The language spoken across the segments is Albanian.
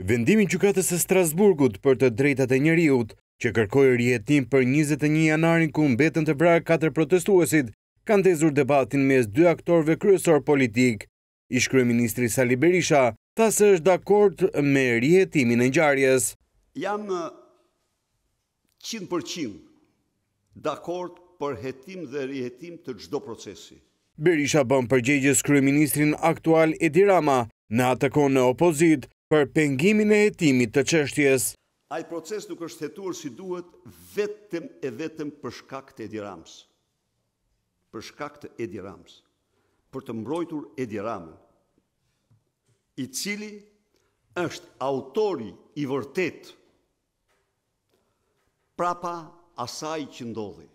Vendimin qykatës e Strasburgut për të drejtat e njëriut, që kërkojë rihetim për 21 janarin ku mbetën të vrarë 4 protestuesit, kanë tezur debatin mes dy aktorve kryesor politik. Ishkrye Ministri Sali Berisha, ta se është dakord me rjetimin e njarjes. Jam 100% dakord për hetim dhe rjetim të gjdo procesi. Berisha bën përgjegjës Kryeministrin aktual Edi Rama, në atëko në opozit, për pengimin e jetimit të qështjes. Ajë proces nuk është jetuar si duhet vetëm e vetëm për shkak të Edi Rams. Për shkak të Edi Rams. Për të mbrojtur Edi Ramë. I cili është autori i vërtet prapa asaj që ndodhe.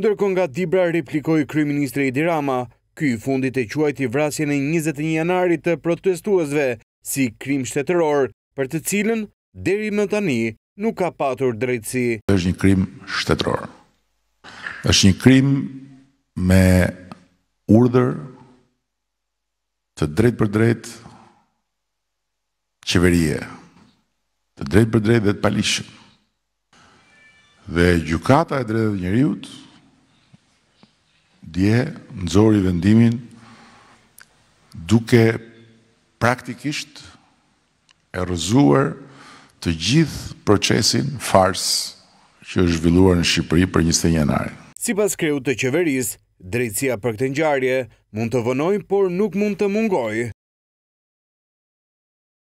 Ndërkën nga Dibra replikoj kryministre Edi Rama, këj fundit e quajti vrasjen e 21 janarit të protestuazve, si krim shtetëror, për të cilën deri më tani nuk ka patur drejtësi. është një krim shtetëror. është një krim me urdër të drejt për drejt qeverie, të drejt për drejt dhe të palishëm. Dhe gjukata e drejtë dhe njëriut, dje, nëzori vendimin, duke praktikisht e rëzuar të gjithë procesin fars që është zhvilluar në Shqipëri për 21 janari. Si pas kreut të qeveris, drejtësia për këtë njarje mund të vënoj, por nuk mund të mungoj.